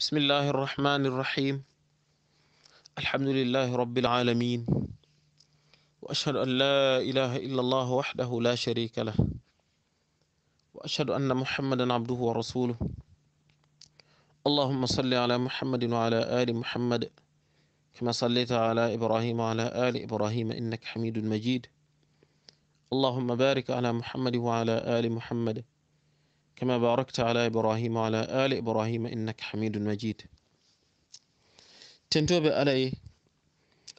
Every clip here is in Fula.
بسم الله الرحمن الرحيم الحمد لله رب العالمين وأشهد أن لا إله إلا الله وحده لا شريك له وأشهد أن محمدا عبده ورسوله اللهم صل على محمد وعلى آل محمد كما صليت على إبراهيم وعلى آل إبراهيم إنك حميد مجيد اللهم بارك على محمد وعلى آل محمد كما باركت على إبراهيم وعلى آل إبراهيم إنك حميد مجيد tentoɓe alaye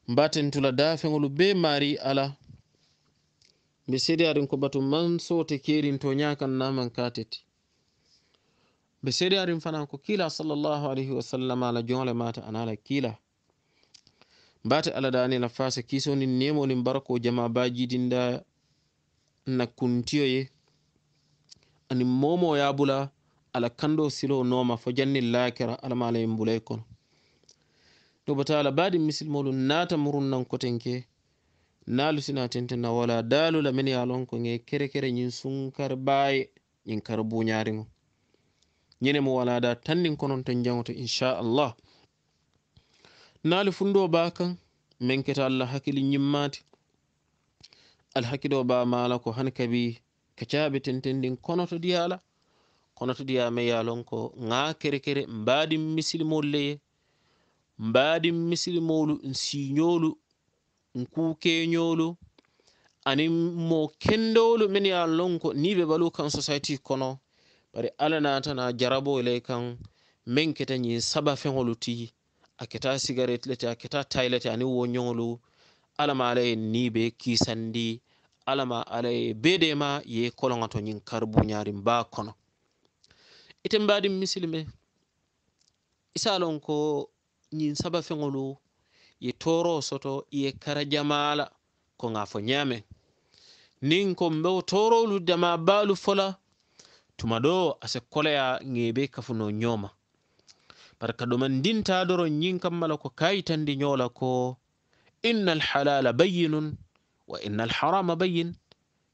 mbaten tula dafegolu be maari ala mbe seedi aɗen ko batu man sote kerin to ñakan naman kateti mbe seedi aɗen fana ko kiila sallllahu alayhi wa sallam ala jongle mata anala kiila mbate ala danila fasa kisonin nemonin barko jama bajidinda na kuntiyoye ani momo yabula ala kando silo noma fo jannin lakira alamalayin bulay kono tobatala badi misilmolu nata murunnan kotenke nalusina tentena wala dalula min yalonko ge kere kere ñin sunkar baye ñin kar buñaringo ñine mo walada tannin konon ten jangoto inchallah nali fundo ba kan menketa allah hakkili ñimmati alhakkido ba mala ko han kabi kecaaɓe tenten ndin kono to diyaala kono to diya me yalon ko ga kere kere mbaadin misilimol leye mbaadin misilimolu n siñolu n kukeñolu anin mo kendowlu min yal lon ko ni ɓe ɓalu kan society kono bari ala natana jarabo ley kan min keta ñin saba feŋolu ti a keta cigarette lete a keta taylete anin wo ñoŋolu alamalaye ni ɓe kisandi alama ala e bedema ye kolonga to ñin karbuñari mba kono iten mbadi misilme isalon ko ñin saba feŋolu ye toro soto ye kara jamala ko ŋa fo ñame nin ko mbeo torolu dama balu fola tuma ɗo ase koloya ŋebe kafuno ñoma bara ka ɗuman dinta doro ñin kammala ko kayitandi ñola ko inna alhalala bayinun wa innal harama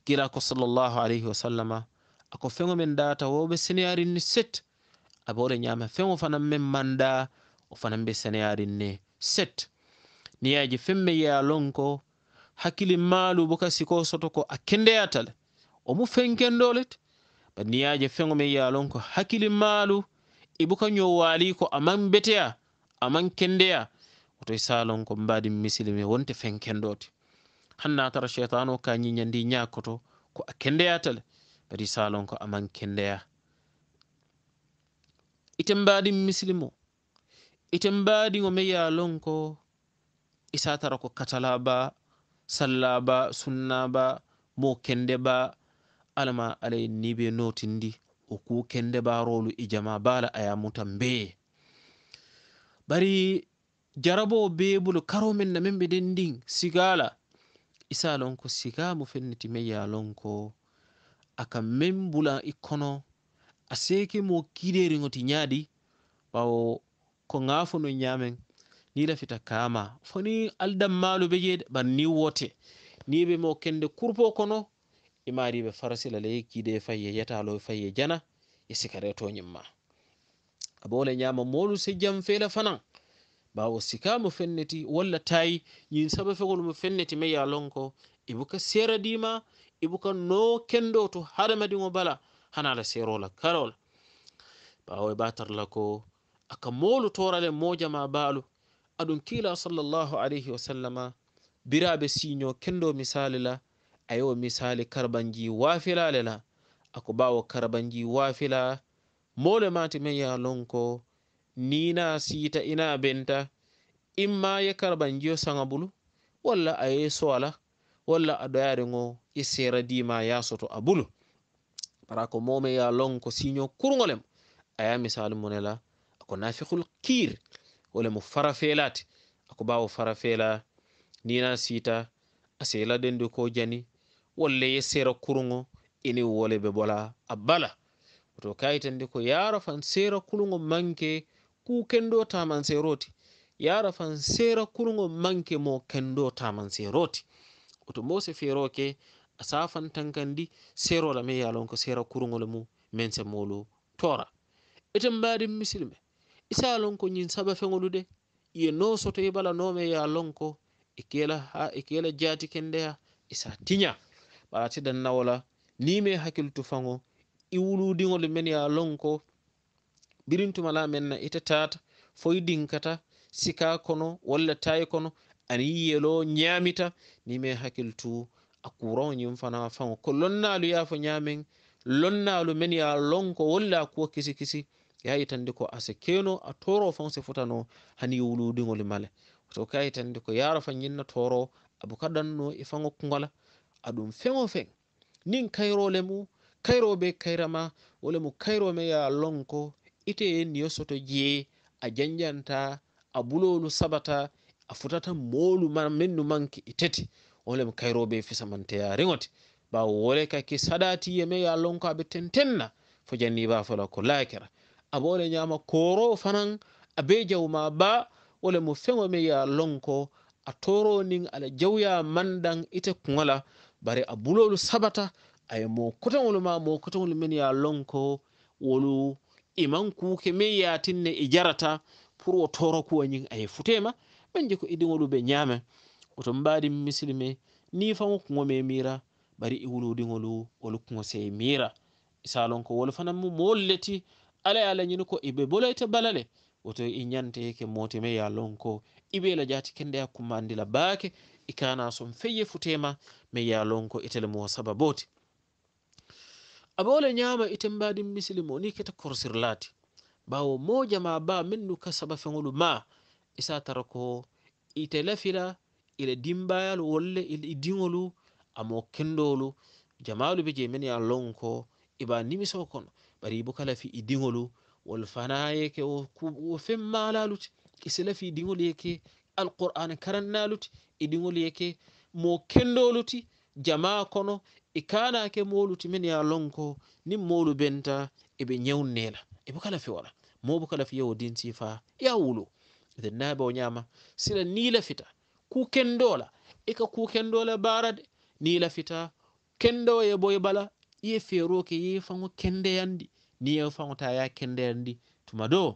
kila ko sallallahu alayhi wa sallama ako feŋo men data woɓe seneyarin ni set abore nyama ñama fana men manda o fana be seneyarin ni set ni yaji femme ya lonko hakili malu boka siko soto ko a atal o omu feŋ kendole ba ni yaji fengo men ya lonko hakili malu ibuka nyo wali ko aman beteya aman kendeya woto isalon ko lonko mbadin wonte feŋ hanna tara cheytan o ka ñiñandi ñakkoto ko a kendeyatale badi salon ko aman kendeya iten mbaadi muslim o iten mbaadi o meya lon ko isa tara ko katalaba sallaba sunnaba mo kendeba alama alay nibe notindi o ku kendebarolu i e jama bala aya muta mbeye bari jarabo bebulu karomen na men be den ndin sigala isa lonko siga mo fenniti meya lonko aka men bula ikkono a seke mo kideringo ti ñaadi ɓawo ko ngafono ñamen ni lafita kama foni aldammaluɓe yeede ban ni wote ni ɓe mo kende kurpo kono e mariɓe farasilala ye kiide faye yatalo faye jana e sikaretoñimma abole ñama molu se jam fela fanan bawo sika mo fenneti walla tayi ñin sabe fegol mo fenneti me ya lonko ibuka seradima ibuka no kendo to hada madimo bala hanala serola karola bawo e batarla ko aka molu torale mojama baalu aɗum kila sallllahu alayhi wasallama biraɓe siño kendo misali la ayo misali karbanji wafilale la ako bawo karbanji wafila molemati me ya lonko nina sita ina benta imma ye karbanjiyo sanga bulu walla a ye sowala walla a doyariŋo i sera dima yasoto a bulu bara ko mome ya lon ko siño kurgolem aya misalu munela ako nafihul kir wole mo fara felate ako bawo fara fela nina sita a sela dendi ko jani walla ye sera kurgo ini wole be bola a bala woto kayitandi ko yara fan sera kulgo manke ku kendo taman sai roti ya rafan sera kurungo manke mo kendo taman sai roti oto mo se feroke a safan tankandi sero la me yalon ko sera kurungo le mu men se molo tora eten badi misilme isa lon ko nyin saba fengolu de ye no soto e bala no me yalon ko e kela ha e kela jati kende ha isa tinya bala ti dan nawola ni me hakil tu fango i wulu dingol men yalon ko birintuma na ita tata foy dinkata sika kono walla tayi kono ani yelo ñamita ni me hakkiltu a kurawo ñin fana faŋo ko lonnalu yafo ñamen lonnalu men ya lonko walla kuwo kisi kisi ya yitandi ko ase keno a toro faŋ se futano hani wuludiŋol male to ka yitandi ko yaro faŋ ñinna toro abuka danno e faŋo kuŋola aɗum feŋo nin kayrole mu kayro be kayrama wole mu kayro me ya lonko ite niyo soto jee a janjanta a bulolu sabata a futata molu man mennu manke e tete wolem kayroɓe fisamanteya reŋote bawo wole kake saɗati yeme ya lonko aɓe tentenna fo janni ba fola ko lakira abole ñama koro fanan abe jawma ba wole mo feŋo me ya lonko a toro nin ala jawya mandan ite kuŋola bare a bulolu sabata aye mo kotoŋolu ma mo kotoŋolu men ya lonko wolu iman kuuke me yatinne e jarata pour wo toro kuwañin aye futema ɓen je ko ɓe ñaame oto mbaadi misilime ni faŋo kuŋo me mira bari i wuludiŋolu wolu kuŋo se mira salon ko wolu fanaŋ mu moolu leti ala ye a lañini ko ibe boloyte balale le woto i ñante ke motime ye lon ko ibe la jaati kende ya kummandi la baake i kana son feye futema me ye lon ko itele mo sababote aɓe wola ñama iten mbadi misilimo ni keta korsir laati bawo mojama ba mennu ka saba feŋolu ma isa tara ko ite lafila ila dimbayal wolle ila idiŋolu amo kendolu jamalu be je men ya lonko iba nimiso kono bari ibo kala fi idiŋolu wol fanayeke wo fen malaluti isi lafi idiŋolu yeke alqur'an karannaluti idiŋolu yeke mo kendoluti jama kono i kana ke moolu ti men ye a lon niŋ moolu benta e be ñew nee la i buka lafi wo la moo buka lafi yewo dinti fa ye a wulu ite naabeo ñaama sila niŋ i lafita kuu kendoo la i ka kuu kendoo la baara de niŋ i lafita kendoo ye bo i bala i ye feeroo ke ye faŋo kendeyandi niŋ ye faŋo taa ye a kendeyandi tuma doo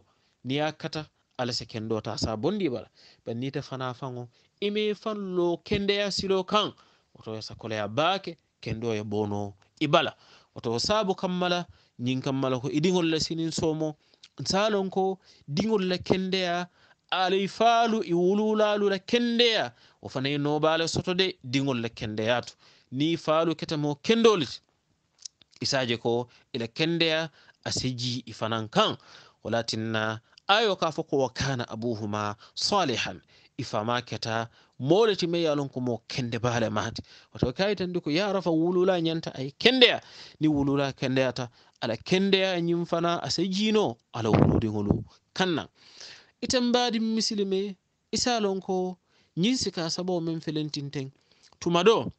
niŋ ye a kata ala se kendoo taa saa bondi bala bari niŋ ite fanaa faŋo i maŋ i faŋ loo kendeya siloo kaŋ woto ye sakoleya baake kendo e bono ibala woto saabu kammala ñin kammala ko idiŋol la sinin somo salon ko diŋol la kendeya alay faalu i wululalu la kendeya wo fanayi nobale soto de diŋol la to ni faalu ketamo kendolit isaje ko ila kendeya asiji ifanan kan walatinna ayo ka fo ko wa kana abuhuma salihan keta ifamaketa moleti me lon ko mo kende bala mati wato kayitan ko ya rafa wulula nyanta ay kendeya ni wulula kendeyata ala kendeya nyim fana asa jino ala wuludi ngolu kannan itan badi misilime lon ko nyinsi ka sabo men felentinten tumado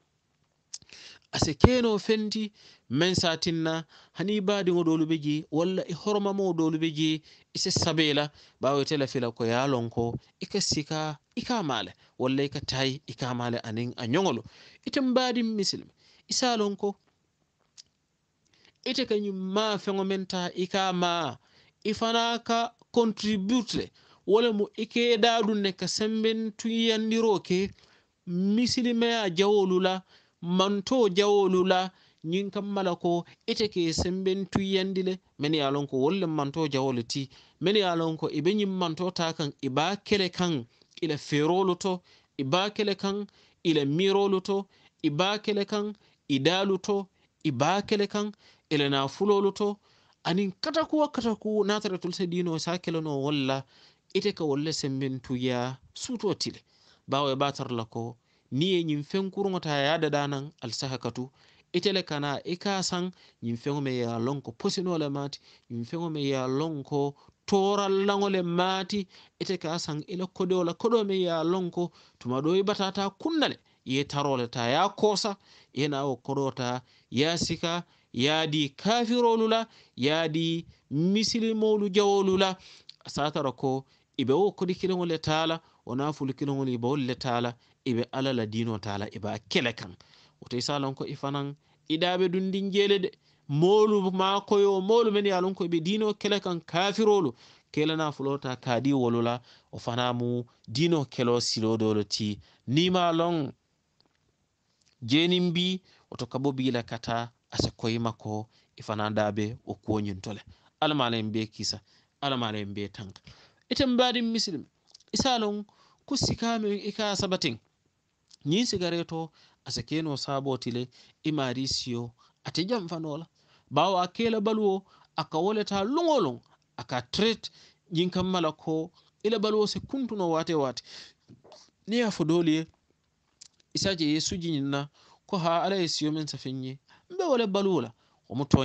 ase keno fendi men satinna hani badio dolube je walla e horma mo dolube je ise e sabela bawetela fila ko yalonko e ika sika e ika male walla ika tai ika male anin a yogolo item badi muslim isalonko ite kañum ma fego menta ika ma ifanaka contributele wala mo ikeɗaɗu neka sembentuyandiroke misilimaya jawolula manto jawolula ñin kam mala ko ite ke semben tuyyandi le min ye lon ko wolle manto jawolu ti min ye lon ko ibe ñin mantota kan iba kele kan ila ferolu to iba kele kan ila mirolu to iba kele kan idalu to iba kele kan ila nafulolu to anin katakuwa katako natratul sa dino sa kelano wolla ite ka wolle semben tuya suto tile bawo e batarla ko ni ye ñiŋ feŋ kuruŋo ta ye a dada naŋ alisaha katu ite le kana i ka saŋ ñiŋ feŋo me ye a loŋ ko posinoo le maati ñiŋ feŋo me ye a loŋ ko toorallaŋo le maati ite ka saŋ i la kodoo la kodoo me ye a loŋ ko tuma doo i batata kunna le ye taroo le taa ye a koosa ye naa wo kodoo taa ye a sika ye a di kafirolu la ye a di misilimolu jawolu la sa tara ko i be wo kodi kiliŋo le taa la wo naafulu kiliŋolu i be wolu le taa la iɓe alala dino taala iɓa kele kan woto isalonko ifanan iɗaɓe dundin jeele de molu makoyo molu men yalonko ɓe dino kele kan kafirolu kelana fulota kadi wolula o fanamu dino kelo silodolo ti nimalon jenin bi woto kabo bila kata asa koye makko ifana daɓe o kuwoñintole alamala en be kisa alamala en be tanka eten mbadin misilim isalon ku sikamen ika sabatin ñin sigareto ase keno sabotile imarisio ate jam fanola bawo akela kela akawoleta aka aka treat ñin malako ila baluwo se kuntuno wate wate ni ya isaje yesu sujiñin ko ha ala yesu men safinye ye mbe wole baluwo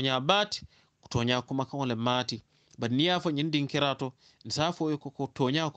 la bat kutonya kuma toña kumakaŋo le maati bari ni ye a fo ñiŋ dinkira to nsa fo ye koko toña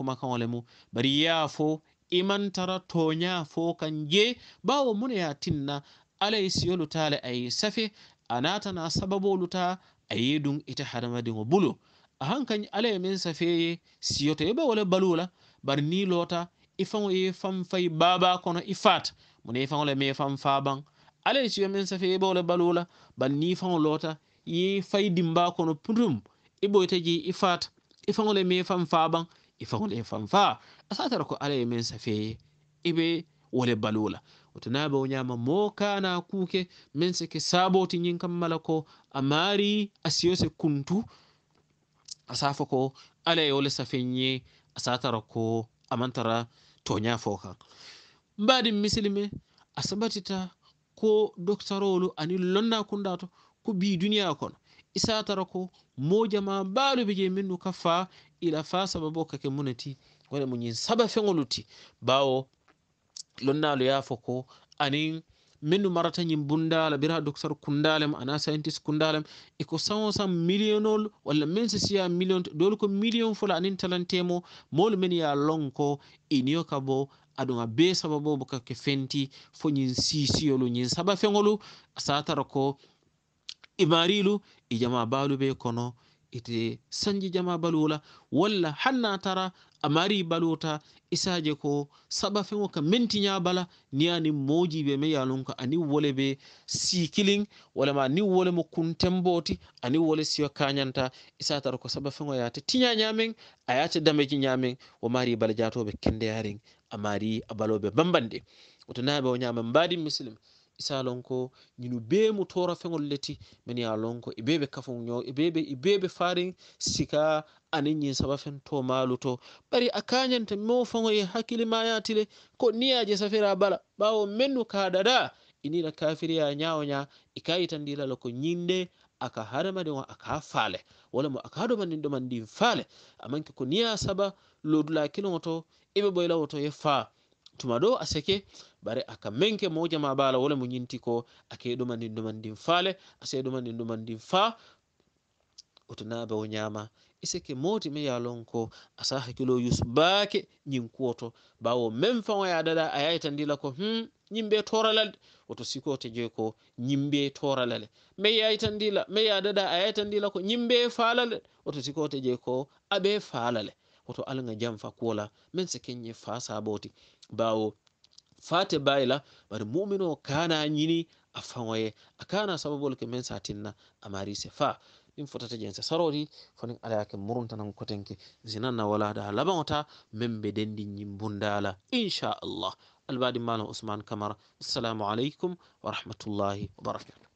mu bari yafo iman tara toña fo kan je ɓawo mun ya tinna alay siyolu tala aye safe anata na sababolu luta aye ɗum ita haramadin bulu a hankañ alaye men safeye siyoto yaba wala balula bar ni lota ifan ifaŋo fam fanfay baba kono ifata mune ifaŋo le me fam fabaŋ alaye siyo min safeye yaba wala balula bar ni fam lota yi fay dimba kono putum iɓoyta je ifata ifaŋo le me fan fabaŋ ifan le fam fa asatara ko alaye men safeye eɓe wole balola woto naɓe o ñama mo kana kuuke min sike saboti ñin kam mala ko a maari a siyose kuntu a safa ko ala e wole safeñe a satara ko amantara to ñafo kan mbadi misilime a sabatita ko doctarolu ani lonna kundato ko ɓi duniya kono isatara ko mojama baluɓe je minnu kafa ila fa sababoka ke muneti wala munyin saba feŋoluti bawo lonnaalo yafo ko anin minnu marata ñin bundala bira docteur kundalem ana scientist kundalem eko sawo san millionol walla min si siya million dolu ko million fola anin talantemo molu men ya lon ko iniyo ka bo aɗum a be sababo buka ke fenti fo ñin sisiyolu ñin saba feŋolu satara ko imarilu ijama balu be kono ite sanji jama balola walla hanna tara a mari balota isaje ko saba feŋo ka mentiña bala ni ani moji mojiɓe me yalon ka ani wole ɓe sikilin walama ni wole mo kuntemboti ani wole siyo kañanta isa tara ko saba feŋo yate tiña ñamen a yate dameji ñamen wo mari bala jatoɓe kende yaren a mari a baloɓe bambande oto naɓe o ñamen badi muslim isa lonko ñinu bemu tora feŋol leti min ya lonko ibebe kafo ibebe ibebe e farin sika anin ñin sabafen to malu to ɓari a kañanta mo feŋo ye hakkille ma yatile ko niyaje safira bala ɓawo mennu ka dada inira e kafiriya ñawoña ikayitandilala e ko ñinde aka haramaɗen wa aka fale wala mo aka haɗomanɗin ɗoman ndin fale amanke ko niya saba lodula kilogo to iɓe ɓoylawo to ye fa tuma ɗo a seke bare aka menke mojama bala wole mo ñinti ko ake ɗuma ndin ɗuman ndin faale ase ɗuman ndin ɗuman ndin fa otonaɓe o ñama isike moti me yalon ko asa hakkilo yusbake ñin kuwoto bawo men fan o yadaɗa a yayi tandila ko hum ñimɓe toralale woto sikote joy ko ñimɓe toralale me yayi tandila me yadaɗa a yayi tandila ko ñimɓe faalale woto sikote joy ko aɓe faalale woto alga jam fa kuwola men se kenñe fa saboti bawo fate bayla bari mumin o kana ñini a faŋoye a kana sababol ke men satinna amari se fa ɗin fotata jense sarori fonin ala yake muruntanan kotenke zinanna wala da labaŋo ta men be dendi ñin bundala inchallah albadi malam ousmane camara assalamu aleykum wa rahmatullahi wa barakatu